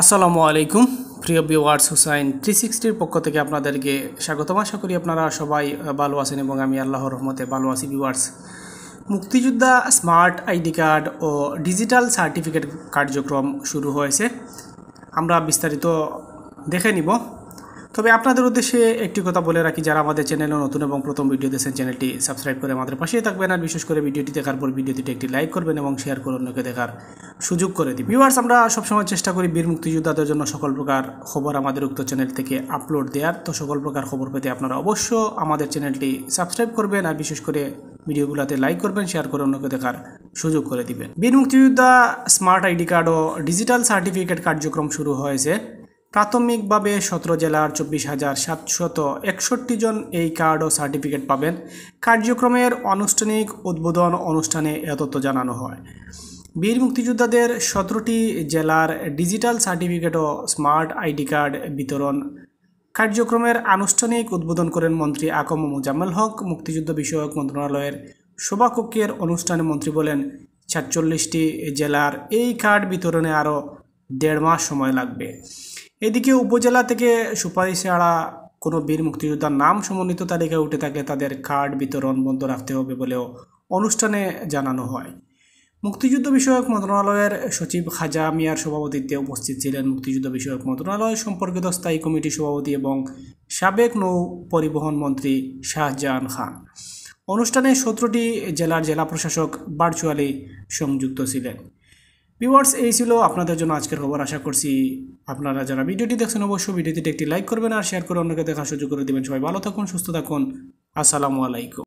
আসসালামু আলাইকুম প্রিয় ভিওয়ার্স হুসাইন থ্রি সিক্সটির পক্ষ থেকে আপনাদেরকে স্বাগতম আশা করি আপনারা সবাই ভালো আছেন এবং আমি আল্লাহ রহমতে ভালো আছি ভিওয়ার্স মুক্তিযোদ্ধা স্মার্ট আইডি কার্ড ও ডিজিটাল সার্টিফিকেট কার্যক্রম শুরু হয়েছে আমরা বিস্তারিত দেখে নিব তবে আপনাদের উদ্দেশ্যে একটি কথা বলে রাখি যারা আমাদের চ্যানেলে নতুন এবং প্রথম ভিডিও দেখছেন চ্যানেলটি সাবস্ক্রাইব করে আমাদের পাশেই থাকবেন আর বিশেষ করে ভিডিওটি দেখার পর ভিডিওটিতে একটি লাইক করবেন এবং শেয়ার করে অন্যকে দেখার সুযোগ করে দিই ভিউয়ার্স আমরা সবসময় চেষ্টা করি বীর মুক্তিযোদ্ধাদের জন্য সকল প্রকার খবর আমাদের উক্ত চ্যানেল থেকে আপলোড দেওয়ার তো সকল প্রকার খবর পেতে আপনারা অবশ্য আমাদের চ্যানেলটি সাবস্ক্রাইব করবেন আর বিশেষ করে ভিডিওগুলোতে লাইক করবেন শেয়ার করে অন্যকে দেখার সুযোগ করে দিবেন বীর মুক্তিযোদ্ধা স্মার্ট আইডি কার্ড ও ডিজিটাল সার্টিফিকেট কার্যক্রম শুরু হয়েছে প্রাথমিকভাবে সতেরো জেলার চব্বিশ হাজার সাতশত একষট্টি জন এই কার্ড ও সার্টিফিকেট পাবেন কার্যক্রমের আনুষ্ঠানিক উদ্বোধন অনুষ্ঠানে এ জানানো হয় বীর মুক্তিযোদ্ধাদের সতেরোটি জেলার ডিজিটাল সার্টিফিকেট ও স্মার্ট আইডি কার্ড বিতরণ কার্যক্রমের আনুষ্ঠানিক উদ্বোধন করেন মন্ত্রী আকম মুজাম্মেল হক মুক্তিযুদ্ধ বিষয়ক মন্ত্রণালয়ের সভাকক্ষের অনুষ্ঠানে মন্ত্রী বলেন সাতচল্লিশটি জেলার এই কার্ড বিতরণে আরও দেড় মাস সময় লাগবে এদিকে উপজেলা থেকে সুপারিশ ছাড়া কোনো বীর মুক্তিযোদ্ধার নাম সমন্বিত তালিকায় উঠে থাকলে তাদের কার্ড বিতরণ বন্ধ রাখতে হবে বলেও অনুষ্ঠানে জানানো হয় মুক্তিযুদ্ধ বিষয়ক মন্ত্রণালয়ের সচিব খাজা মিয়ার সভাপতিত্বে উপস্থিত ছিলেন মুক্তিযুদ্ধ বিষয়ক মন্ত্রণালয় সম্পর্কিত স্থায়ী কমিটির সভাপতি এবং সাবেক নৌ পরিবহন মন্ত্রী শাহজাহান খান অনুষ্ঠানে সতেরোটি জেলার জেলা প্রশাসক ভার্চুয়ালি সংযুক্ত ছিলেন ভিউয়ার্স এই ছিল আপনাদের জন্য আজকের খবর আশা করছি আপনারা যারা ভিডিওটি দেখছেন অবশ্যই ভিডিওটিতে একটি লাইক করবেন আর শেয়ার করে অন্যকে দেখার সুযোগ করে দেবেন সবাই ভালো থাকুন সুস্থ থাকুন আসসালামু আলাইকুম